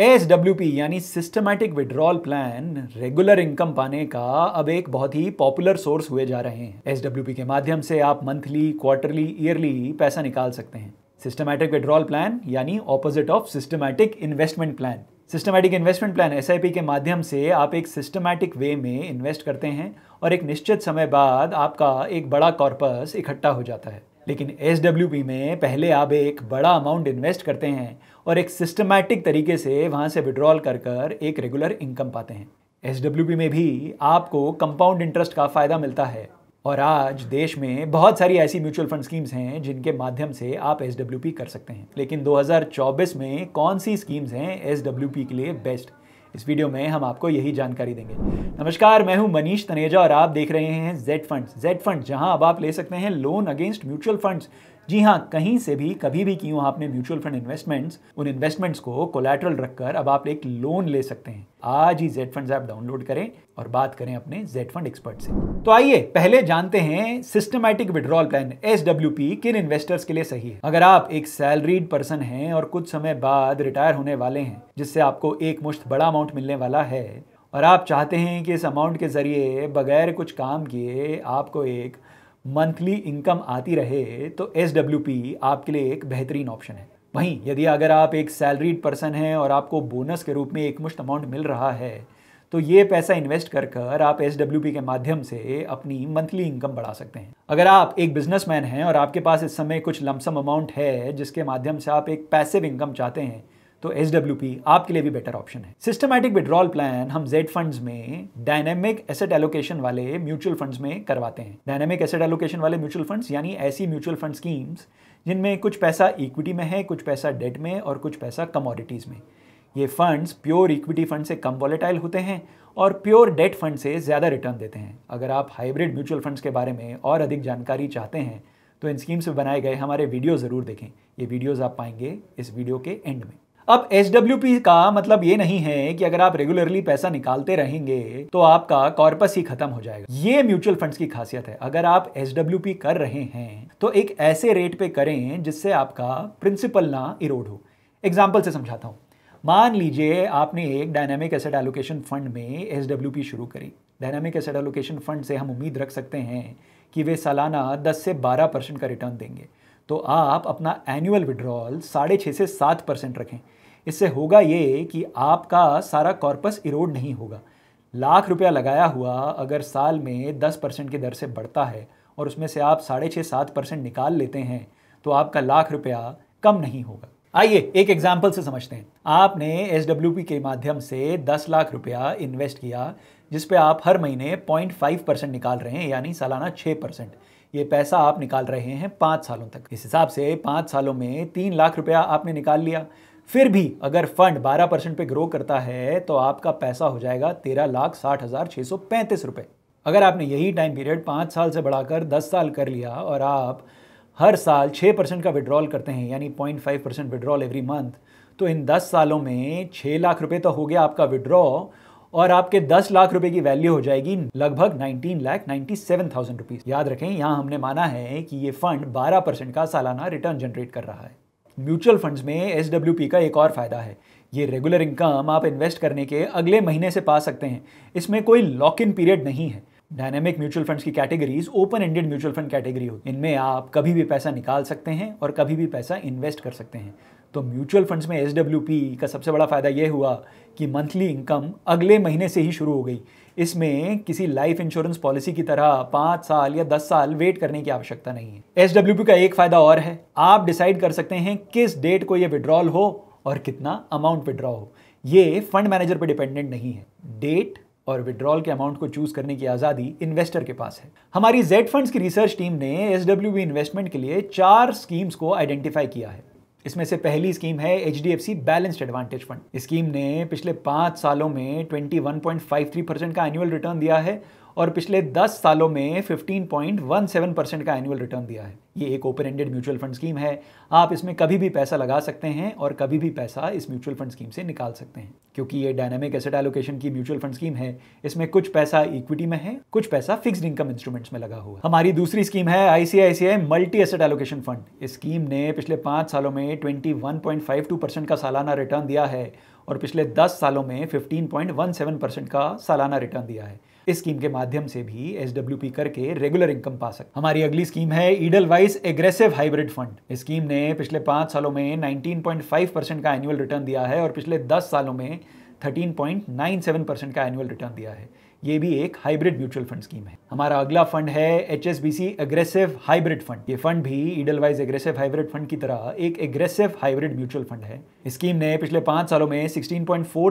S यानी systematic withdrawal plan regular income पाने का अब एक बहुत ही पॉपुलर सोर्स हुए जा रहे हैं एस के माध्यम से आप मंथली क्वार्टरली ईयरली पैसा निकाल सकते हैं सिस्टमैटिक विड्रॉल प्लान यानी opposite of systematic investment plan systematic investment plan S के माध्यम से आप एक सिस्टमैटिक वे में इन्वेस्ट करते हैं और एक निश्चित समय बाद आपका एक बड़ा कॉर्पस इकट्ठा हो जाता है लेकिन एस में पहले आप एक बड़ा अमाउंट इन्वेस्ट करते हैं और एक सिस्टमैटिक तरीके से वहाँ से विड्रॉल कर कर एक रेगुलर इनकम पाते हैं एस में भी आपको कंपाउंड इंटरेस्ट का फ़ायदा मिलता है और आज देश में बहुत सारी ऐसी म्यूचुअल फंड स्कीम्स हैं जिनके माध्यम से आप एस कर सकते हैं लेकिन 2024 में कौन सी स्कीम्स हैं एस के लिए बेस्ट इस वीडियो में हम आपको यही जानकारी देंगे नमस्कार मैं हूं मनीष तनेजा और आप देख रहे हैं जेड फंड जेड फंड जहां अब आप ले सकते हैं लोन अगेंस्ट म्यूचुअल फंड्स जी हाँ कहीं से भी कभी भी क्यों आपने म्यूचुअल फंड इन्वेस्टमेंट्स उन इन्वेस्टमेंट्स को कोलेट्रल रखकर अब आप एक लोन ले सकते हैं आज ही जेड फंड ऐप डाउनलोड करें और बात करें अपने जेड फंड एक्सपर्ट से तो आइए पहले जानते हैं सिस्टमैटिक विड्रॉल प्लान एस किन इन्वेस्टर्स के लिए सही है अगर आप एक सैलरीड पर्सन हैं और कुछ समय बाद रिटायर होने वाले हैं जिससे आपको एक मुश्त बड़ा अमाउंट मिलने वाला है और आप चाहते हैं कि इस अमाउंट के ज़रिए बगैर कुछ काम किए आपको एक मंथली इनकम आती रहे तो एस आपके लिए एक बेहतरीन ऑप्शन है वहीं यदि अगर आप एक सैलरीड पर्सन हैं और आपको बोनस के रूप में एक मुश्त अमाउंट मिल रहा है तो ये पैसा इन्वेस्ट कर कर आप एस के माध्यम से अपनी मंथली इनकम बढ़ा सकते हैं अगर आप एक बिजनेसमैन हैं और आपके पास इस समय कुछ लमसम अमाउंट है जिसके माध्यम से आप एक पैसिव इनकम चाहते हैं तो एस आपके लिए भी बेटर ऑप्शन है सिस्टमैटिक विड्रॉल प्लान हम जेड फंड्स में डायनेमिक एसेट एलोकेशन वाले म्यूचुअल फंड्स में करवाते हैं डायनेमिक एसेट एलोकेशन वाले म्यूचुअल फंड्स यानी ऐसी म्यूचुअल फंड स्कीम्स जिनमें कुछ पैसा इक्विटी में है कुछ पैसा डेट में और कुछ पैसा कमोडिटीज़ में ये फंड्स प्योर इक्विटी फंड से कम वॉलेटाइल होते हैं और प्योर डेट फंड से ज़्यादा रिटर्न देते हैं अगर आप हाइब्रिड म्यूचुअल फंड्स के बारे में और अधिक जानकारी चाहते हैं तो इन स्कीम्स में बनाए गए हमारे वीडियो ज़रूर देखें ये वीडियोज़ आप पाएंगे इस वीडियो के एंड में अब पी का मतलब ये नहीं है कि अगर आप रेगुलरली पैसा निकालते रहेंगे तो आपका कॉर्पस ही खत्म हो जाएगा ये म्यूचुअल फंड्स की खासियत है अगर आप पी कर रहे हैं तो एक ऐसे रेट पे करें जिससे आपका प्रिंसिपल ना इरोड हो एग्जाम्पल से समझाता हूँ मान लीजिए आपने एक डायनामिक एसेट एलोकेशन फंड में एस शुरू करी डायनामिक एसेट एलोकेशन फंड से हम उम्मीद रख सकते हैं कि वे सालाना 10 से 12 परसेंट का रिटर्न देंगे तो आप अपना एनुअल विड्रॉल साढ़े छः से सात परसेंट रखें इससे होगा ये कि आपका सारा कॉर्पस इरोड नहीं होगा लाख रुपया लगाया हुआ अगर साल में दस परसेंट की दर से बढ़ता है और उसमें से आप साढ़े छः सात परसेंट निकाल लेते हैं तो आपका लाख रुपया कम नहीं होगा आइए एक एग्जाम्पल से समझते हैं आपने एस के माध्यम से दस लाख रुपया इन्वेस्ट किया जिसपे आप हर महीने फाइव परसेंट निकाल रहे हैं यानी सालाना छः परसेंट ये पैसा आप निकाल रहे हैं पाँच सालों तक इस हिसाब से पाँच सालों में तीन लाख रुपया आपने निकाल लिया फिर भी अगर फंड 12 परसेंट पे ग्रो करता है तो आपका पैसा हो जाएगा तेरह लाख साठ हज़ार छः सौ पैंतीस रुपये अगर आपने यही टाइम पीरियड पाँच साल से बढ़ाकर दस साल कर लिया और आप हर साल छः परसेंट का विड्रॉल करते हैं यानी point five percent withdrawal every month तो इन दस सालों में छः लाख रुपये तो हो गया आपका विड्रॉ और आपके 10 लाख रुपए की वैल्यू हो जाएगी लगभग 19 लाख 97,000 रुपीज याद रखें यहाँ हमने माना है कि ये फंड 12 परसेंट का सालाना रिटर्न जनरेट कर रहा है म्यूचुअल फंड्स में एस का एक और फ़ायदा है ये रेगुलर इनकम आप इन्वेस्ट करने के अगले महीने से पा सकते हैं इसमें कोई लॉक इन पीरियड नहीं है डायनेमिक म्यूचुअल फंड्स की categories open ended mutual fund category होती है इनमें आप कभी भी पैसा निकाल सकते हैं और कभी भी पैसा इन्वेस्ट कर सकते हैं तो म्यूचुअल फंड्स में एस का सबसे बड़ा फ़ायदा यह हुआ कि मंथली इनकम अगले महीने से ही शुरू हो गई इसमें किसी लाइफ इंश्योरेंस पॉलिसी की तरह पाँच साल या दस साल वेट करने की आवश्यकता नहीं है एस का एक फ़ायदा और है आप डिसाइड कर सकते हैं किस डेट को ये विड्रॉल हो और कितना अमाउंट विड्रॉ हो ये फंड मैनेजर पर डिपेंडेंट नहीं है डेट और विड्रॉल के अमाउंट को चूज करने की आज़ादी इन्वेस्टर के पास है हमारी जेड फंड्स की रिसर्च टीम ने एस इन्वेस्टमेंट के लिए चार स्कीम्स को आइडेंटिफाई किया है इसमें से पहली स्कीम है H D F C balanced advantage fund scheme ने पिछले पाँच सालों में 21.53 परसेंट का एनुअल रिटर्न दिया है और पिछले 10 सालों में 15.17 परसेंट का एनुअल रिटर्न दिया है ये एक open ended mutual fund scheme है आप इसमें कभी भी पैसा लगा सकते हैं और कभी भी पैसा इस म्यूचुअल फंड स्कीम से निकाल सकते हैं क्योंकि ये डायनामिक एसेट एलोकेशन की म्यूचुअल फंड स्कीम है इसमें कुछ पैसा इक्विटी में है कुछ पैसा फिक्स्ड इनकम इंस्ट्रूमेंट्स में लगा हुआ हमारी दूसरी स्कीम है ICICI multi asset allocation fund इस स्कीम ने पिछले पांच सालों में ट्वेंटी का सालाना रिटर्न दिया है और पिछले 10 सालों में 15.17 परसेंट का सालाना रिटर्न दिया है इस स्कीम के माध्यम से भी एस करके रेगुलर इनकम पा सकते हमारी अगली स्कीम है Edelweiss aggressive hybrid fund इस स्कीम ने पिछले पांच सालों में 19.5 परसेंट का एनुअल रिटर्न दिया है और पिछले दस सालों में 13.97 परसेंट का एनुअल रिटर्न दिया है ये भी एक हाइब्रिड म्यूचुअल फंड स्कीम है हमारा अगला फंड है एच एग्रेसिव हाइब्रिड फंड ये फंड भी वाइज एग्रेसिव हाइब्रिड फंड की तरह एक एग्रेसिव हाइब्रिड म्यूचुअल फंड है इस स्कीम ने पिछले पांच सालों में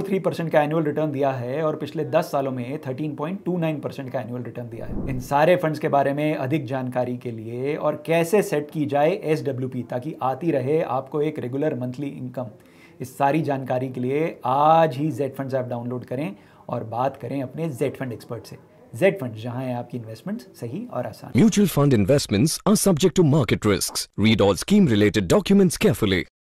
थ्री परसेंट का एनुअल रिटर्न दिया है और पिछले दस सालों में thirteen point two nine percent का एनुअल रिटर्न दिया है इन सारे फंड के बारे में अधिक जानकारी के लिए और कैसे सेट की जाए एस ताकि आती रहे आपको एक रेगुलर मंथली इनकम इस सारी जानकारी के लिए आज ही जेड फंड ऐप डाउनलोड करें और बात करें अपने जेड फंड एक्सपर्ट से जेड फंड जहां है आपकी इन्वेस्टमेंट सही और आसान mutual fund investments are subject to market risk read all scheme related documents carefully